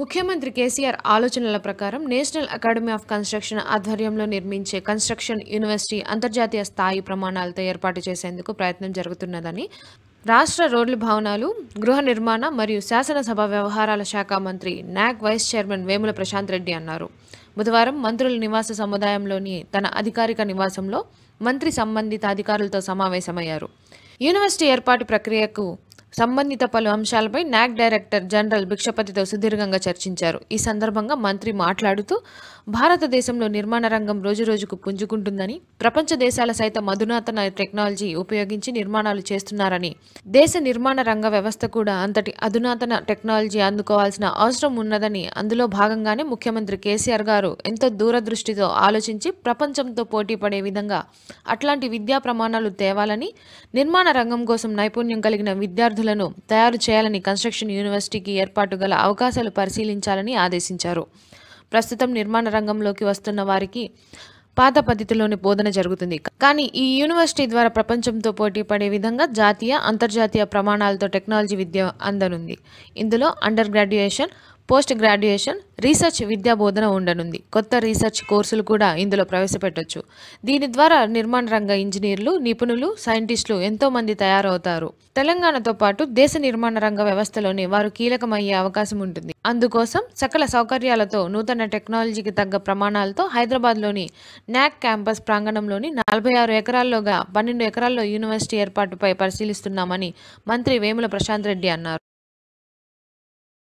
ముఖ్యమంత్రి కేసీఆర్ ఆలోచనల ప్రకారం నేషనల్ అకాడమీ ఆఫ్ కన్స్ట్రక్షన్ ఆధ్వర్యంలో నిర్మించే కన్స్ట్రక్షన్ యూనివర్సిటీ అంతర్జాతీయ స్థాయి ప్రమాణాలతో ఏర్పాటు చేసేందుకు ప్రయత్నం జరుగుతున్నదని రాష్ట్ర రోడ్లు భవనాలు గృహ నిర్మాణ మరియు శాసనసభ వ్యవహారాల శాఖ మంత్రి NAAC vice chairman Vemula Prashanth Reddy అన్నారు బుధవారం మంత్రుల నివాస సముదాయంలోని తన అధికారిక నివాసంలో మంత్రి సంబంధిత అధికారులతో సమావేశమయ్యారు యూనివర్సిటీ ఏర్పాటు ప్రక్రియకు సంబంధిత పలు అంశాలపై నాక్ డైరెక్టర్ జనరల్ భిక్షపతితో సుదీర్ఘంగా చర్చించారు ఈ సందర్భంగా మంత్రి మాట్లాడుతూ భారతదేశంలో నిర్మాణ రంగం రోజురోజుకు పుంజుకుంటుందని ప్రపంచ దేశాల సైతం అధునాతన టెక్నాలజీ ఉపయోగించి నిర్మాణాలు చేస్తున్నారని దేశ నిర్మాణ రంగ వ్యవస్థ కూడా అంతటి అధునాతన టెక్నాలజీ అందుకోవాల్సిన అవసరం ఉన్నదని అందులో భాగంగానే ముఖ్యమంత్రి కేసీఆర్ గారు ఎంతో దూరదృష్టితో ఆలోచించి ప్రపంచంతో పోటీ పడే విధంగా అట్లాంటి విద్యా ప్రమాణాలు తేవాలని నిర్మాణ రంగం కోసం నైపుణ్యం కలిగిన విద్యార్థులు వ్యవస్థలను తయారు చేయాలని కన్స్ట్రక్షన్ యూనివర్సిటీకి ఏర్పాటు గల అవకాశాలు పరిశీలించాలని ఆదేశించారు ప్రస్తుతం నిర్మాణ రంగంలోకి వస్తున్న వారికి పాత పద్ధతిలోనే బోధన జరుగుతుంది కానీ ఈ యూనివర్సిటీ ద్వారా ప్రపంచంతో పోటీ పడే విధంగా జాతీయ అంతర్జాతీయ ప్రమాణాలతో టెక్నాలజీ విద్య అందనుంది ఇందులో under graduation post graduation research విద్యా బోధన ఉండనుంది కొత్త రీసెర్చ్ కోర్సులు కూడా ఇందులో ప్రవేశపెట్టొచ్చు దీని ద్వారా నిర్మాణ రంగ ఇంజనీర్లు నిపుణులు సైంటిస్టులు ఎంతోమంది తయారవుతారు తెలంగాణతో పాటు దేశ నిర్మాణ రంగ వ్యవస్థలోనే వారు కీలకమయ్యే అవకాశం ఉంటుంది అందుకోసం సకల సౌకర్యాలతో నూతన టెక్నాలజీకి తగ్గ ప్రమాణాలతో హైదరాబాద్లోని నాక్ క్యాంపస్ ప్రాంగణంలోని నలభై ఆరు ఎకరాల్లోగా పన్నెండు ఎకరాల్లో యూనివర్సిటీ ఏర్పాటుపై పరిశీలిస్తున్నామని మంత్రి వేముల ప్రశాంత్ రెడ్డి అన్నారు